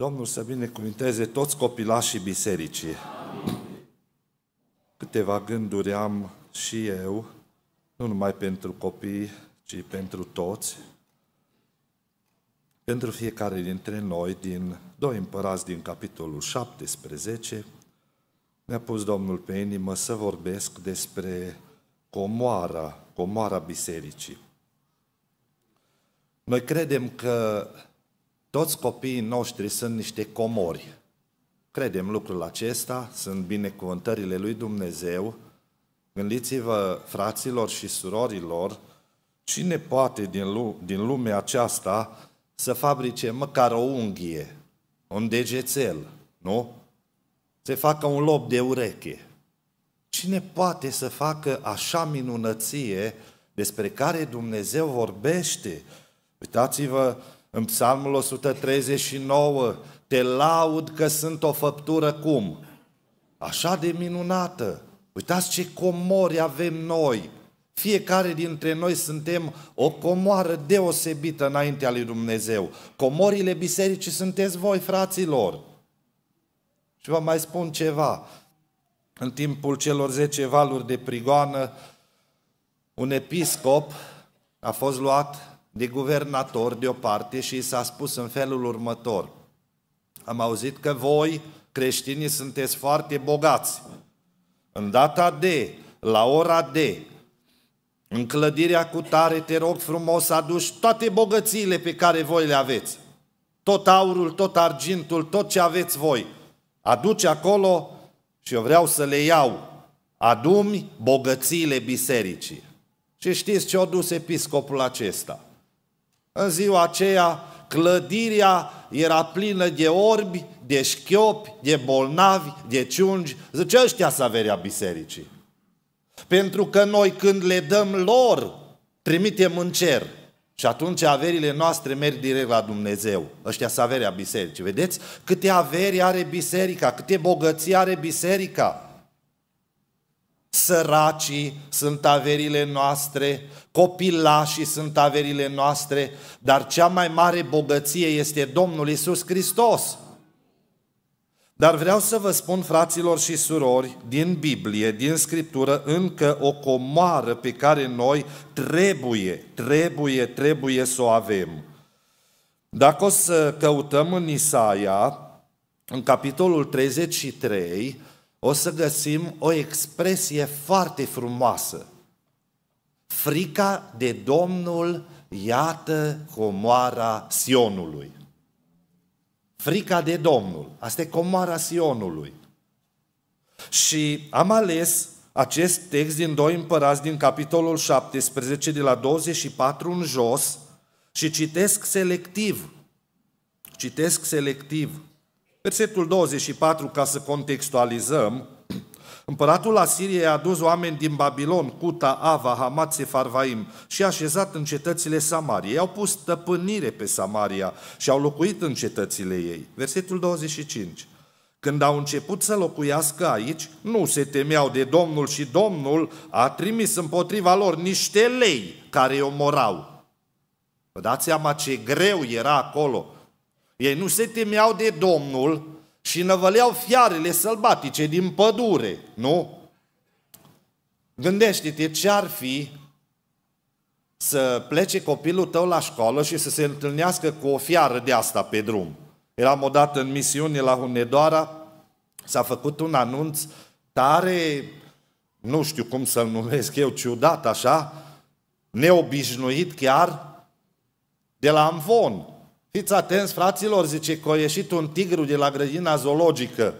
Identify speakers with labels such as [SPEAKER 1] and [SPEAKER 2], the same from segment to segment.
[SPEAKER 1] Domnul să binecuvinteze toți copilașii bisericii. Câteva gânduri am și eu, nu numai pentru copii, ci pentru toți, pentru fiecare dintre noi, din doi împărați din capitolul 17, mi-a pus Domnul pe inimă să vorbesc despre comoara, comoara bisericii. Noi credem că toți copiii noștri sunt niște comori. Credem lucrul acesta, sunt binecuvântările lui Dumnezeu. Gândiți-vă, fraților și surorilor, cine poate din, lu- din lumea aceasta să fabrice măcar o unghie, un degețel, nu? Să facă un lob de ureche. Cine poate să facă așa minunăție despre care Dumnezeu vorbește? Uitați-vă în Psalmul 139, te laud că sunt o făptură cum? Așa de minunată. Uitați ce comori avem noi. Fiecare dintre noi suntem o comoară deosebită înaintea lui Dumnezeu. Comorile bisericii sunteți voi, fraților. Și vă mai spun ceva. În timpul celor 10 valuri de prigoană, un episcop a fost luat de guvernator de o parte și i s-a spus în felul următor. Am auzit că voi, creștinii, sunteți foarte bogați. În data de, la ora de, în clădirea cu tare, te rog frumos, aduci toate bogățiile pe care voi le aveți. Tot aurul, tot argintul, tot ce aveți voi. Aduci acolo și eu vreau să le iau. Adumi bogățiile bisericii. Și știți ce a dus episcopul acesta? În ziua aceea, clădirea era plină de orbi, de șchiopi, de bolnavi, de ciungi. Zice, ăștia averea bisericii. Pentru că noi când le dăm lor, trimitem în cer. Și atunci averile noastre merg direct la Dumnezeu. Ăștia să averea bisericii. Vedeți câte averi are biserica, câte bogății are biserica. Săracii sunt averile noastre, copilașii sunt averile noastre, dar cea mai mare bogăție este Domnul Isus Hristos. Dar vreau să vă spun, fraților și surori, din Biblie, din Scriptură, încă o comoară pe care noi trebuie, trebuie, trebuie să o avem. Dacă o să căutăm în Isaia, în capitolul 33, o să găsim o expresie foarte frumoasă. Frica de Domnul, iată comoara Sionului. Frica de Domnul, asta e comoara Sionului. Și am ales acest text din doi împărați din capitolul 17, de la 24 în jos, și citesc selectiv. Citesc selectiv. Versetul 24, ca să contextualizăm, împăratul Asiriei a adus oameni din Babilon, Cuta, Ava, Hamat, Sefarvaim și a așezat în cetățile Samariei. au pus stăpânire pe Samaria și au locuit în cetățile ei. Versetul 25. Când au început să locuiască aici, nu se temeau de Domnul și Domnul a trimis împotriva lor niște lei care îi omorau. Vă dați seama ce greu era acolo ei nu se temeau de Domnul și năvăleau fiarele sălbatice din pădure, nu? Gândește-te ce ar fi să plece copilul tău la școală și să se întâlnească cu o fiară de asta pe drum. Eram odată în misiune la Hunedoara, s-a făcut un anunț tare, nu știu cum să-l numesc eu, ciudat așa, neobișnuit chiar, de la Amvon. Fiți atenți, fraților, zice că a ieșit un tigru de la grădina zoologică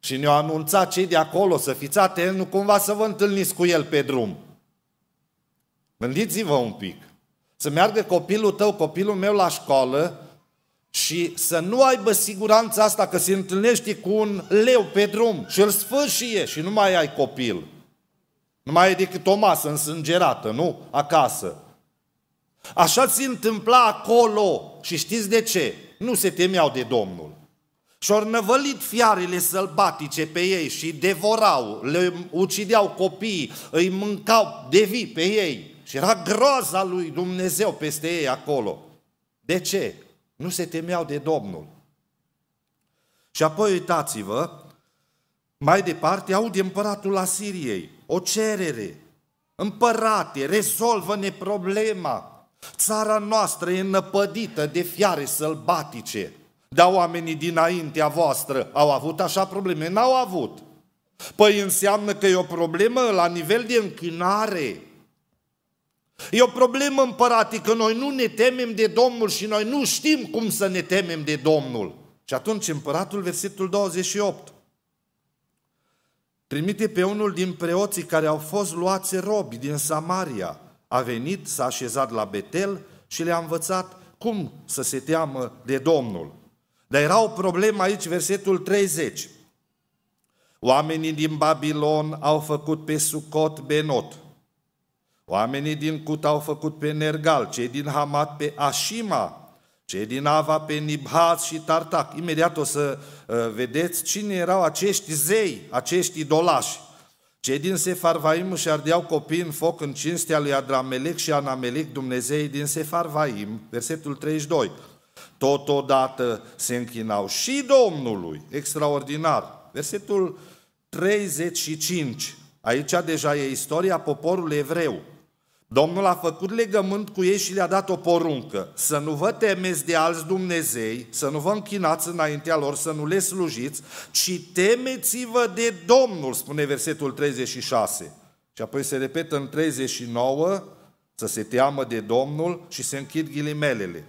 [SPEAKER 1] și ne-au anunțat cei de acolo să fiți atenți, nu cumva să vă întâlniți cu el pe drum. Gândiți-vă un pic. Să meargă copilul tău, copilul meu la școală și să nu aibă siguranța asta că se întâlnește cu un leu pe drum și îl sfârșie și nu mai ai copil. Nu mai e decât o masă însângerată, nu? Acasă. Așa se întâmpla acolo și știți de ce? Nu se temeau de Domnul. Și-au năvălit fiarele sălbatice pe ei și devorau, le ucideau copiii, îi mâncau de vii pe ei. Și era groaza lui Dumnezeu peste ei acolo. De ce? Nu se temeau de Domnul. Și apoi uitați-vă, mai departe aude împăratul Asiriei o cerere. Împărate, rezolvă-ne problema. Țara noastră e năpădită de fiare sălbatice. Dar oamenii dinaintea voastră au avut așa probleme? N-au avut. Păi înseamnă că e o problemă la nivel de închinare. E o problemă împărate că noi nu ne temem de Domnul și noi nu știm cum să ne temem de Domnul. Și atunci împăratul, versetul 28, trimite pe unul din preoții care au fost luați robi din Samaria – a venit, s-a așezat la Betel și le-a învățat cum să se teamă de Domnul. Dar era o problemă aici, versetul 30. Oamenii din Babilon au făcut pe Sucot Benot. Oamenii din Cut au făcut pe Nergal, cei din Hamat pe Ashima, cei din Ava pe Nibhaz și Tartac. Imediat o să uh, vedeți cine erau acești zei, acești idolași. Cei din Sefarvaim își ardeau copii în foc în cinstea lui Adramelec și Anamelec, Dumnezei din Sefarvaim, versetul 32. Totodată se închinau și Domnului, extraordinar, versetul 35. Aici deja e istoria poporului evreu. Domnul a făcut legământ cu ei și le-a dat o poruncă, să nu vă temeți de alți Dumnezei, să nu vă închinați înaintea lor, să nu le slujiți, ci temeți-vă de Domnul, spune versetul 36. Și apoi se repetă în 39, să se teamă de Domnul și se ghilimelele.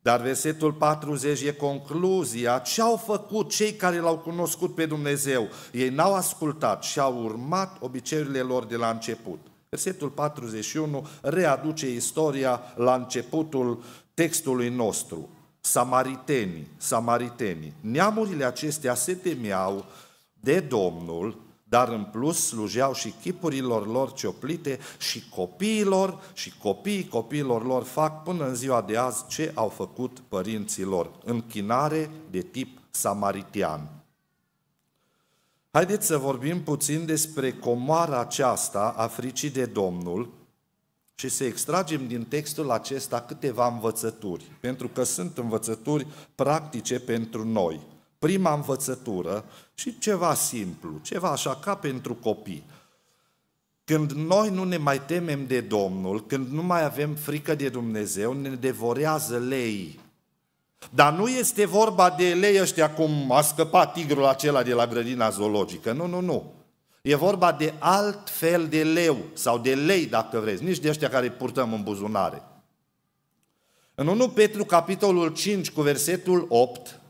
[SPEAKER 1] Dar versetul 40 e concluzia. Ce au făcut cei care l-au cunoscut pe Dumnezeu? Ei n-au ascultat și au urmat obiceiurile lor de la început. Versetul 41 readuce istoria la începutul textului nostru. Samaritenii, samaritenii, neamurile acestea se temeau de Domnul, dar în plus slujeau și chipurilor lor cioplite și copiilor și copiii copiilor lor fac până în ziua de azi ce au făcut părinții lor. Închinare de tip samaritian. Haideți să vorbim puțin despre comoara aceasta a fricii de Domnul și să extragem din textul acesta câteva învățături, pentru că sunt învățături practice pentru noi. Prima învățătură și ceva simplu, ceva așa ca pentru copii. Când noi nu ne mai temem de Domnul, când nu mai avem frică de Dumnezeu, ne devorează lei, dar nu este vorba de elei ăștia cum a scăpat tigrul acela de la grădina zoologică. Nu, nu, nu. E vorba de alt fel de leu sau de lei, dacă vreți, nici de ăștia care purtăm în buzunare. În 1 Petru, capitolul 5, cu versetul 8,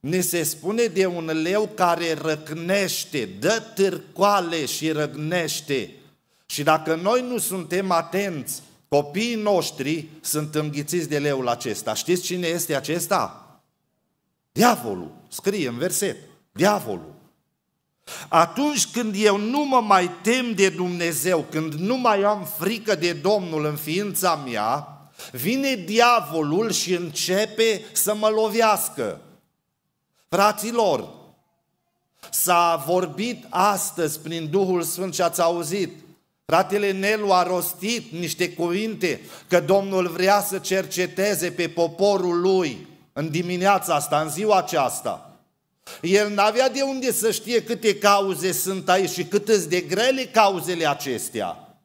[SPEAKER 1] ne se spune de un leu care răcnește, dă târcoale și răgnește. Și dacă noi nu suntem atenți Copiii noștri sunt înghițiți de leul acesta. Știți cine este acesta? Diavolul. Scrie în verset. Diavolul. Atunci când eu nu mă mai tem de Dumnezeu, când nu mai am frică de Domnul în ființa mea, vine diavolul și începe să mă lovească. Fraților, s-a vorbit astăzi prin Duhul Sfânt și ați auzit, Fratele Nelu a rostit niște cuvinte că Domnul vrea să cerceteze pe poporul lui în dimineața asta, în ziua aceasta. El n-avea de unde să știe câte cauze sunt aici și cât de grele cauzele acestea.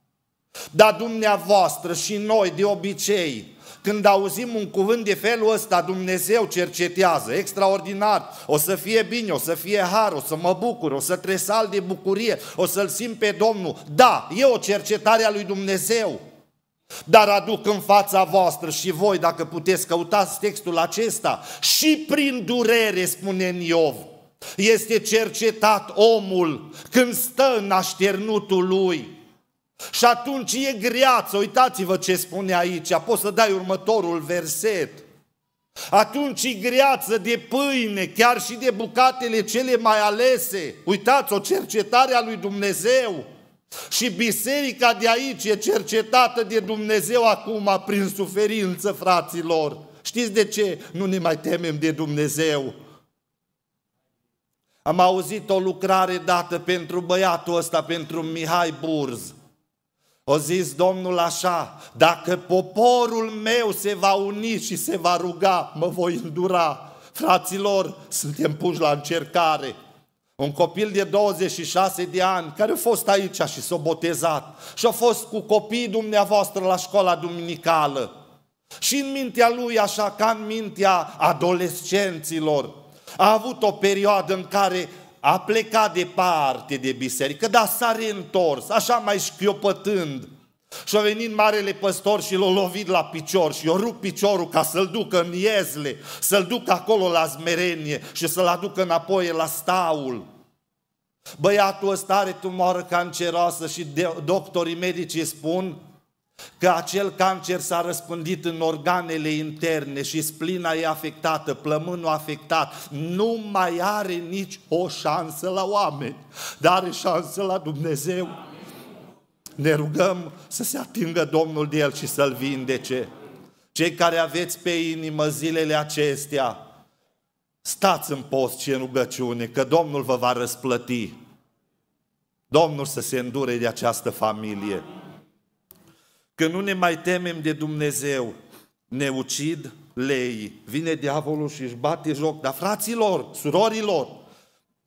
[SPEAKER 1] Dar dumneavoastră și noi de obicei când auzim un cuvânt de felul ăsta, Dumnezeu cercetează, extraordinar, o să fie bine, o să fie har, o să mă bucur, o să tresal de bucurie, o să-L simt pe Domnul. Da, e o cercetare a lui Dumnezeu. Dar aduc în fața voastră și voi, dacă puteți, căutați textul acesta. Și prin durere, spune Iov, este cercetat omul când stă în așternutul lui. Și atunci e greață, uitați-vă ce spune aici, poți să dai următorul verset. Atunci e greață de pâine, chiar și de bucatele cele mai alese. Uitați, o cercetare a lui Dumnezeu. Și biserica de aici e cercetată de Dumnezeu acum prin suferință, fraților. Știți de ce nu ne mai temem de Dumnezeu? Am auzit o lucrare dată pentru băiatul ăsta, pentru Mihai Burz. O zis Domnul așa, dacă poporul meu se va uni și se va ruga, mă voi îndura. Fraților, suntem puși la încercare. Un copil de 26 de ani, care a fost aici și s-a botezat, și a fost cu copiii dumneavoastră la școala duminicală. Și în mintea lui, așa ca în mintea adolescenților, a avut o perioadă în care a plecat departe de biserică, dar s-a reîntors, așa mai șchiopătând. Și-a venit marele păstor și l-a lovit la picior și i-a rupt piciorul ca să-l ducă în iezle, să-l ducă acolo la zmerenie și să-l aducă înapoi la staul. Băiatul ăsta are tumoară canceroasă și doctorii medicii spun că acel cancer s-a răspândit în organele interne și splina e afectată, plămânul afectat, nu mai are nici o șansă la oameni, dar are șansă la Dumnezeu. Ne rugăm să se atingă Domnul de el și să-l vindece. Cei care aveți pe inimă zilele acestea, stați în post și în rugăciune, că Domnul vă va răsplăti. Domnul să se îndure de această familie că nu ne mai temem de Dumnezeu, ne ucid lei. Vine diavolul și își bate joc. Dar fraților, surorilor,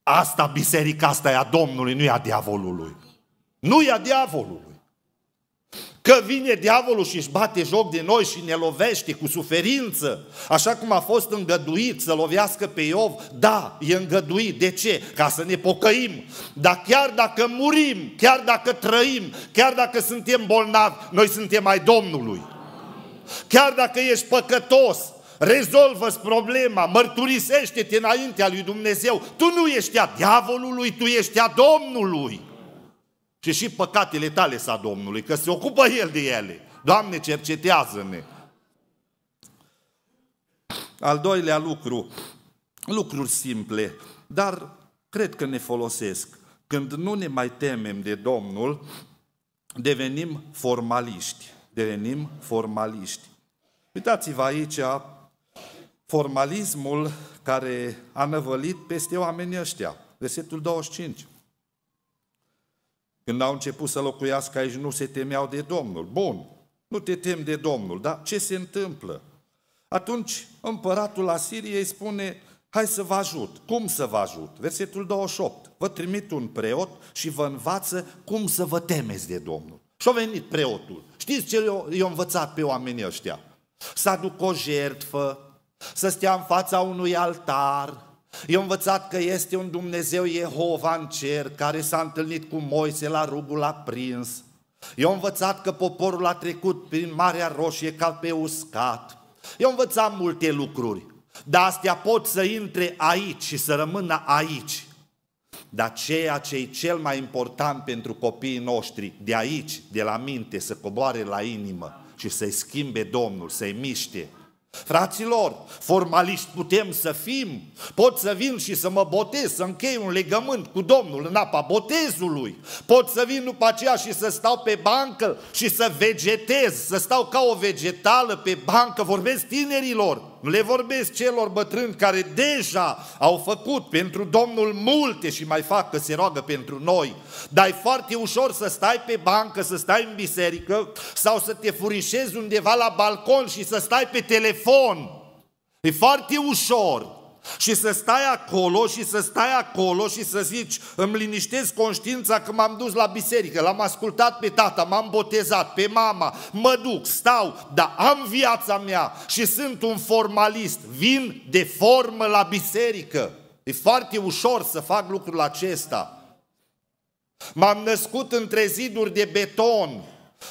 [SPEAKER 1] asta biserica asta e a Domnului, nu e a diavolului. Nu e a diavolului. Că vine diavolul și își bate joc de noi și ne lovește cu suferință, așa cum a fost îngăduit să lovească pe Iov, da, e îngăduit. De ce? Ca să ne pocăim. Dar chiar dacă murim, chiar dacă trăim, chiar dacă suntem bolnavi, noi suntem ai Domnului. Chiar dacă ești păcătos, rezolvă problema, mărturisește-te înaintea lui Dumnezeu. Tu nu ești a diavolului, tu ești a Domnului. Și și păcatele tale sa Domnului, că se ocupă El de ele. Doamne, cercetează-ne! Al doilea lucru, lucruri simple, dar cred că ne folosesc. Când nu ne mai temem de Domnul, devenim formaliști. Devenim formaliști. Uitați-vă aici formalismul care a năvălit peste oamenii ăștia. Versetul 25. Când au început să locuiască aici, nu se temeau de Domnul. Bun, nu te temi de Domnul, dar ce se întâmplă? Atunci împăratul Asiriei spune, hai să vă ajut. Cum să vă ajut? Versetul 28. Vă trimit un preot și vă învață cum să vă temeți de Domnul. Și-a venit preotul. Știți ce i-a învățat pe oamenii ăștia? Să aduc o jertfă, să stea în fața unui altar, E învățat că este un Dumnezeu Jehova în cer, care s-a întâlnit cu Moise la rugul aprins. I-a învățat că poporul a trecut prin Marea Roșie ca pe uscat. I-a învățat multe lucruri, dar astea pot să intre aici și să rămână aici. Dar ceea ce e cel mai important pentru copiii noștri, de aici, de la minte, să coboare la inimă și să-i schimbe Domnul, să-i miște, Fraților, formaliști putem să fim, pot să vin și să mă botez, să închei un legământ cu Domnul în apa botezului, pot să vin după aceea și să stau pe bancă și să vegetez, să stau ca o vegetală pe bancă, vorbesc tinerilor, le vorbesc celor bătrâni care deja au făcut pentru Domnul multe și mai fac că se roagă pentru noi. Dar e foarte ușor să stai pe bancă, să stai în biserică sau să te furișezi undeva la balcon și să stai pe telefon. E foarte ușor. Și să stai acolo și să stai acolo și să zici, îmi liniștesc conștiința că m-am dus la biserică, l-am ascultat pe tata, m-am botezat, pe mama, mă duc, stau, dar am viața mea și sunt un formalist, vin de formă la biserică. E foarte ușor să fac lucrul acesta. M-am născut între ziduri de beton,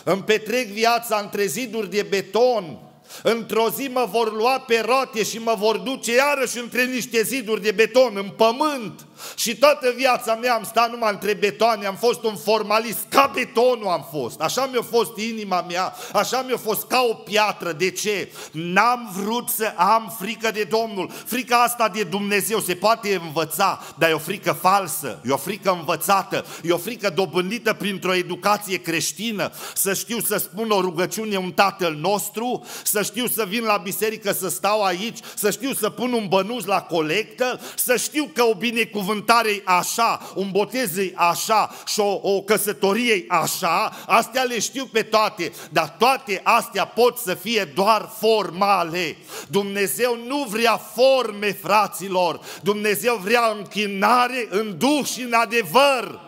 [SPEAKER 1] îmi petrec viața între ziduri de beton, Într-o zi mă vor lua pe roate și mă vor duce iarăși între niște ziduri de beton, în pământ. Și toată viața mea am stat numai între betoane, am fost un formalist, ca betonul am fost. Așa mi-a fost inima mea, așa mi-a fost ca o piatră. De ce? N-am vrut să am frică de Domnul. Frica asta de Dumnezeu se poate învăța, dar e o frică falsă, e o frică învățată, e o frică dobândită printr-o educație creștină. Să știu să spun o rugăciune un tatăl nostru, să știu să vin la biserică, să stau aici, să știu să pun un bănuț la colectă, să știu că o binecuvântare binecuvântare așa, un botez așa și o, o căsătorie așa, astea le știu pe toate, dar toate astea pot să fie doar formale. Dumnezeu nu vrea forme, fraților. Dumnezeu vrea închinare în duh și în adevăr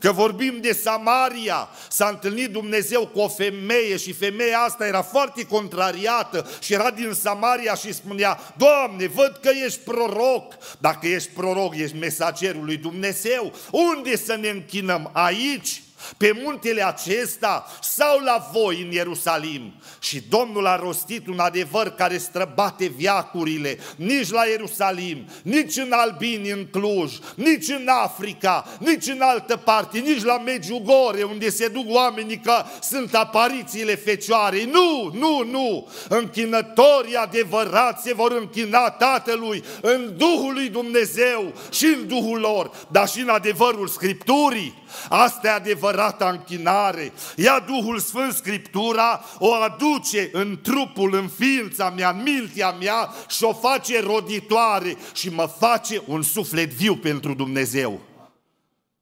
[SPEAKER 1] că vorbim de Samaria. S-a întâlnit Dumnezeu cu o femeie și femeia asta era foarte contrariată și era din Samaria și spunea, Doamne, văd că ești proroc. Dacă ești proroc, ești mesagerul lui Dumnezeu. Unde să ne închinăm? Aici? pe muntele acesta sau la voi în Ierusalim. Și Domnul a rostit un adevăr care străbate viacurile, nici la Ierusalim, nici în Albini, în Cluj, nici în Africa, nici în altă parte, nici la Mediugore, unde se duc oamenii că sunt aparițiile fecioarei. Nu, nu, nu! Închinătorii adevărați se vor închina Tatălui în Duhul lui Dumnezeu și în Duhul lor, dar și în adevărul Scripturii. Asta e adevărata închinare. Ia Duhul Sfânt Scriptura, o aduce în trupul, în ființa mea, în mintea mea și o face roditoare și mă face un suflet viu pentru Dumnezeu.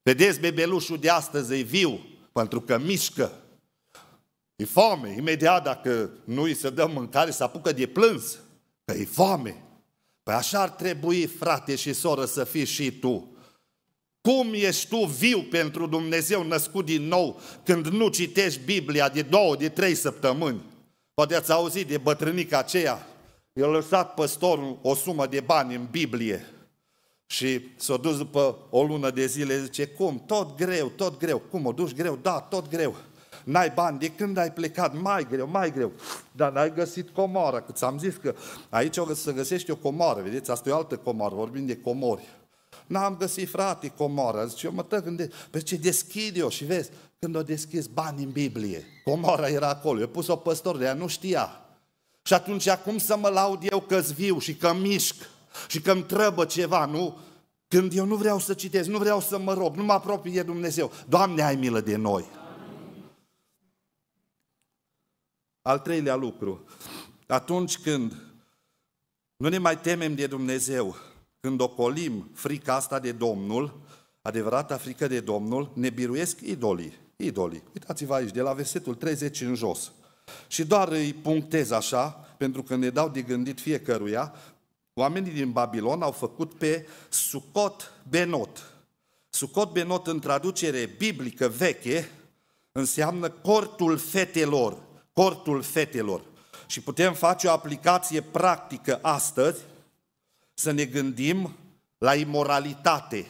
[SPEAKER 1] Vedeți, bebelușul de astăzi e viu, pentru că mișcă. E foame, imediat dacă nu îi se dă mâncare, se apucă de plâns, că e foame. Păi așa ar trebui, frate și soră, să fii și tu. Cum ești tu viu pentru Dumnezeu născut din nou când nu citești Biblia de două, de trei săptămâni? Poate ați auzit de bătrânica aceea. I-a lăsat păstorul o sumă de bani în Biblie. Și s-a dus după o lună de zile, zice, cum, tot greu, tot greu, cum, o duci greu? Da, tot greu. N-ai bani, de când ai plecat, mai greu, mai greu. Dar n-ai găsit comoară, că ți-am zis că aici o să găsești o comoară, vedeți, asta e o altă comoară, vorbim de comori n-am găsit frate comoră. Zice, eu mă tăi gândesc, pe ce deschid eu și vezi, când o deschis bani în Biblie, comora era acolo, eu pus-o păstor de ea, nu știa. Și atunci acum să mă laud eu că viu și că mișc și că îmi trăbă ceva, nu? Când eu nu vreau să citesc, nu vreau să mă rog, nu mă apropie Dumnezeu. Doamne, ai milă de noi! Amin. Al treilea lucru, atunci când nu ne mai temem de Dumnezeu, când ocolim frica asta de Domnul, adevărata frică de Domnul, ne biruiesc idolii. Idolii. Uitați-vă aici, de la versetul 30 în jos. Și doar îi punctez așa, pentru că ne dau de gândit fiecăruia, oamenii din Babilon au făcut pe Sucot Benot. Sucot Benot în traducere biblică veche înseamnă cortul fetelor, cortul fetelor. Și putem face o aplicație practică astăzi să ne gândim la imoralitate.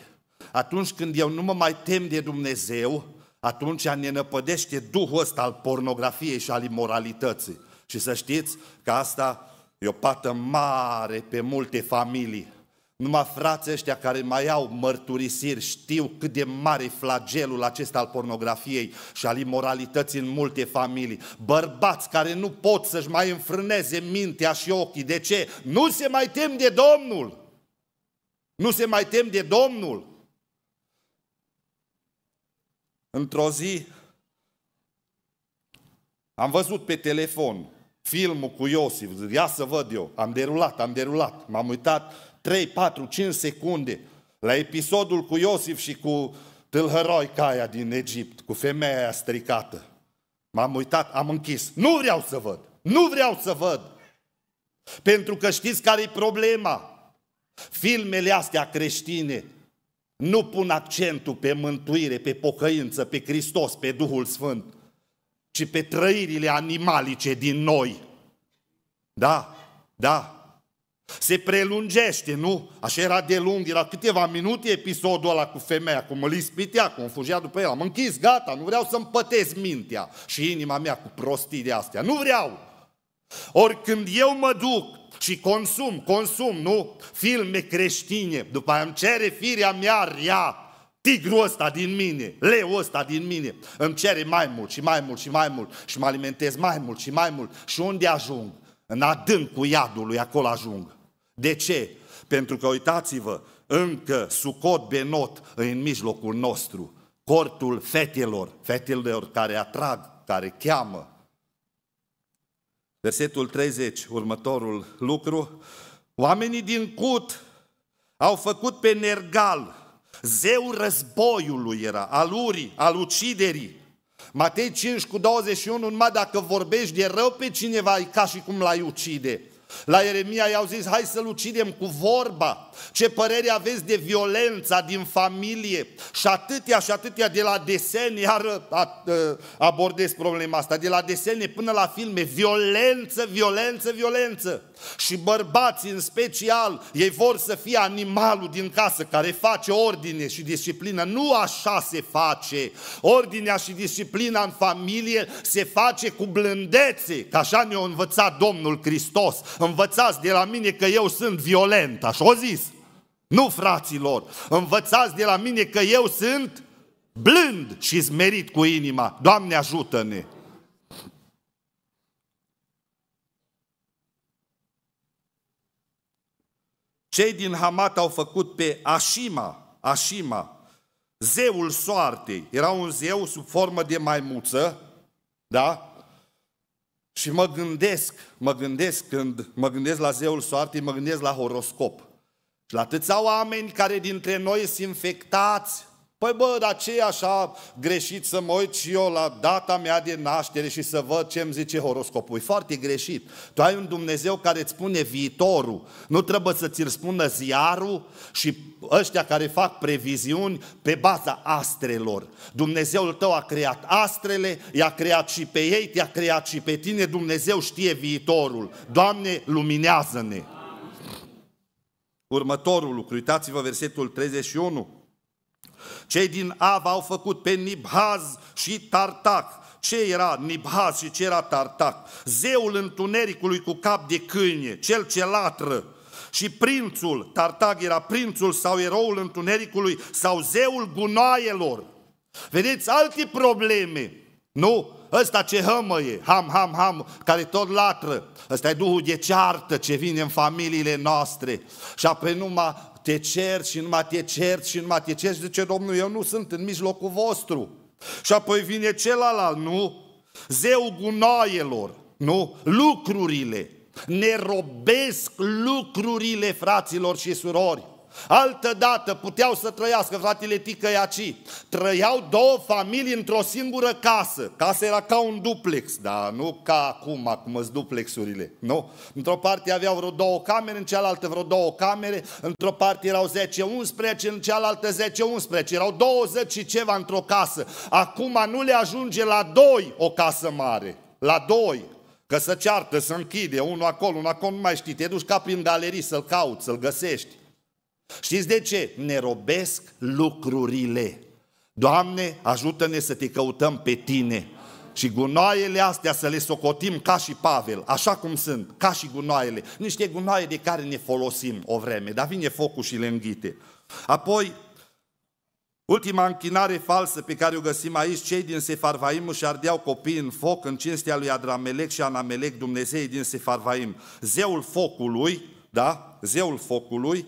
[SPEAKER 1] Atunci când eu nu mă mai tem de Dumnezeu, atunci ne năpădește duhul ăsta al pornografiei și al imoralității. Și să știți că asta e o pată mare pe multe familii. Numai frații ăștia care mai au mărturisiri știu cât de mare e flagelul acesta al pornografiei și al imoralității în multe familii. Bărbați care nu pot să-și mai înfrâneze mintea și ochii. De ce? Nu se mai tem de Domnul! Nu se mai tem de Domnul! Într-o zi am văzut pe telefon filmul cu Iosif, ia să văd eu, am derulat, am derulat, m-am uitat, 3, 4, 5 secunde la episodul cu Iosif și cu tâlhăroi caia din Egipt, cu femeia aia stricată. M-am uitat, am închis. Nu vreau să văd. Nu vreau să văd. Pentru că știți care e problema? Filmele astea creștine nu pun accentul pe mântuire, pe pocăință, pe Hristos, pe Duhul Sfânt, ci pe trăirile animalice din noi. Da, da, se prelungește, nu? Așa era de lung, era câteva minute episodul ăla cu femeia, cum îl ispitea, cum fugea după el. Am închis, gata, nu vreau să-mi pătesc mintea și inima mea cu prostii de astea. Nu vreau! Ori când eu mă duc și consum, consum, nu? Filme creștine, după aia îmi cere firea mea rea, tigrul ăsta din mine, leu ăsta din mine, îmi cere mai mult și mai mult și mai mult și mă alimentez mai mult și mai mult și unde ajung? În adâncul iadului acolo ajung. De ce? Pentru că, uitați-vă, încă Sucot Benot în mijlocul nostru, cortul fetelor, fetelor care atrag, care cheamă. Versetul 30, următorul lucru, oamenii din Cut au făcut pe Nergal, zeu războiului era, al urii, al uciderii. Matei 5 cu 21, numai dacă vorbești de rău pe cineva, e ca și cum l-ai ucide. La Ieremia i-au zis, hai să-l ucidem cu vorba. Ce părere aveți de violența din familie? Și atâtea și atâtea de la desene, iar abordez problema asta, de la desene până la filme, violență, violență, violență. Și bărbații în special, ei vor să fie animalul din casă care face ordine și disciplină. Nu așa se face. Ordinea și disciplina în familie se face cu blândețe, că așa ne-a învățat Domnul Hristos învățați de la mine că eu sunt violent, așa o zis. Nu, fraților, învățați de la mine că eu sunt blând și smerit cu inima. Doamne, ajută-ne! Cei din Hamat au făcut pe Ashima, Ashima, zeul soartei. Era un zeu sub formă de maimuță, da? Și mă gândesc, mă gândesc când mă gândesc la zeul soartei, mă gândesc la horoscop. Și la atâția oameni care dintre noi sunt infectați Păi bă, dar ce e așa greșit să mă uit și eu la data mea de naștere și să văd ce îmi zice horoscopul? E foarte greșit. Tu ai un Dumnezeu care îți spune viitorul. Nu trebuie să ți-l spună ziarul și ăștia care fac previziuni pe baza astrelor. Dumnezeul tău a creat astrele, i-a creat și pe ei, te-a creat și pe tine. Dumnezeu știe viitorul. Doamne, luminează-ne! Următorul lucru, uitați-vă versetul 31. Cei din Ava au făcut pe Nibhaz și Tartac. Ce era Nibhaz și ce era Tartac? Zeul întunericului cu cap de câine, cel ce latră. Și prințul, Tartag era prințul sau eroul întunericului sau zeul gunoaielor. Vedeți, alte probleme. Nu? Ăsta ce hămăie, ham, ham, ham, care tot latră. Ăsta e duhul de ceartă ce vine în familiile noastre. Și apoi numai te cer și numai te cer și numai te cer și zice Domnul, eu nu sunt în mijlocul vostru. Și apoi vine celălalt, nu? Zeul gunoaielor, nu? Lucrurile. Ne robesc lucrurile, fraților și surori. Altă dată puteau să trăiască fratele Ticăiaci. Trăiau două familii într-o singură casă. Casa era ca un duplex, dar nu ca acum, acum sunt duplexurile. Nu. Într-o parte aveau vreo două camere, în cealaltă vreo două camere, într-o parte erau 10-11, în cealaltă 10-11. Erau 20 și ceva într-o casă. Acum nu le ajunge la doi o casă mare. La doi, Că să ceartă, să închide, unul acolo, unul acolo, nu mai știi, te duci ca prin galerii să-l cauți, să-l găsești. Știți de ce? Ne robesc lucrurile. Doamne, ajută-ne să te căutăm pe tine. Și gunoaiele astea să le socotim ca și Pavel, așa cum sunt, ca și gunoaiele. Niște gunoaie de care ne folosim o vreme, dar vine focul și le înghite. Apoi, ultima închinare falsă pe care o găsim aici, cei din Sefarvaim își ardeau copii în foc în cinstea lui Adramelec și Anamelec, Dumnezeii din Sefarvaim. Zeul focului, da? Zeul focului,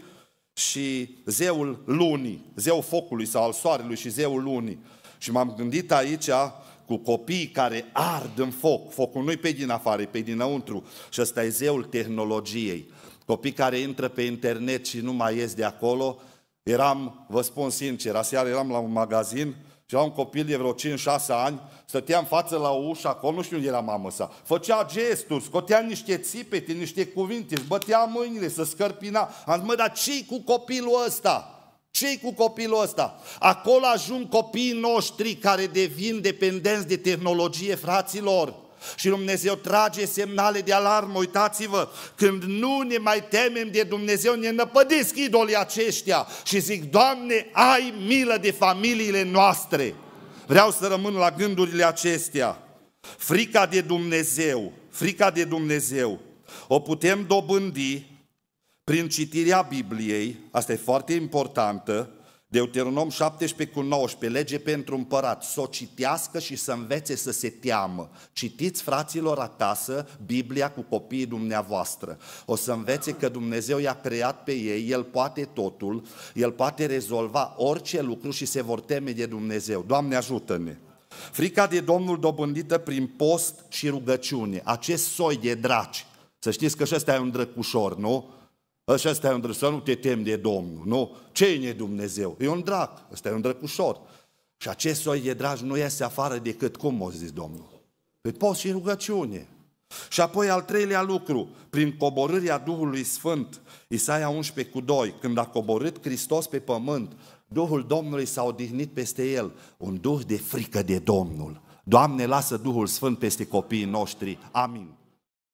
[SPEAKER 1] și zeul lunii, zeul focului sau al soarelui și zeul lunii. Și m-am gândit aici cu copiii care ard în foc. Focul nu-i pe din afară, e pe dinăuntru. Și ăsta e zeul tehnologiei. Copii care intră pe internet și nu mai ies de acolo. Eram, vă spun sincer, aseară eram la un magazin și la un copil de vreo 5-6 ani, stătea în față la o ușă acolo, nu știu unde era mama sa. Făcea gesturi, scotea niște țipete, niște cuvinte, își bătea mâinile, se scărpina. Am zis, mă, dar ce cu copilul ăsta? ce cu copilul ăsta? Acolo ajung copiii noștri care devin dependenți de tehnologie, fraților. Și Dumnezeu trage semnale de alarmă, uitați-vă, când nu ne mai temem de Dumnezeu, ne năpădesc idolii aceștia și zic, Doamne, ai milă de familiile noastre. Vreau să rămân la gândurile acestea. Frica de Dumnezeu, frica de Dumnezeu, o putem dobândi prin citirea Bibliei, asta e foarte importantă, Deuteronom 17 cu 19, lege pentru împărat, să o citească și să învețe să se teamă. Citiți fraților acasă Biblia cu copiii dumneavoastră. O să învețe că Dumnezeu i-a creat pe ei, El poate totul, El poate rezolva orice lucru și se vor teme de Dumnezeu. Doamne ajută-ne! Frica de Domnul dobândită prin post și rugăciune, acest soi de draci. Să știți că și ăsta e un drăcușor, nu? Așa stai un drăg, să nu te temi de Domnul, nu? ce e Dumnezeu? E un drac, ăsta e un drăcușor. Și acest soi de dragi nu iese afară decât cum o zis Domnul. Păi poți și rugăciune. Și apoi al treilea lucru, prin coborârea Duhului Sfânt, Isaia 11 cu 2, când a coborât Hristos pe pământ, Duhul Domnului s-a odihnit peste el, un duh de frică de Domnul. Doamne, lasă Duhul Sfânt peste copiii noștri. Amin.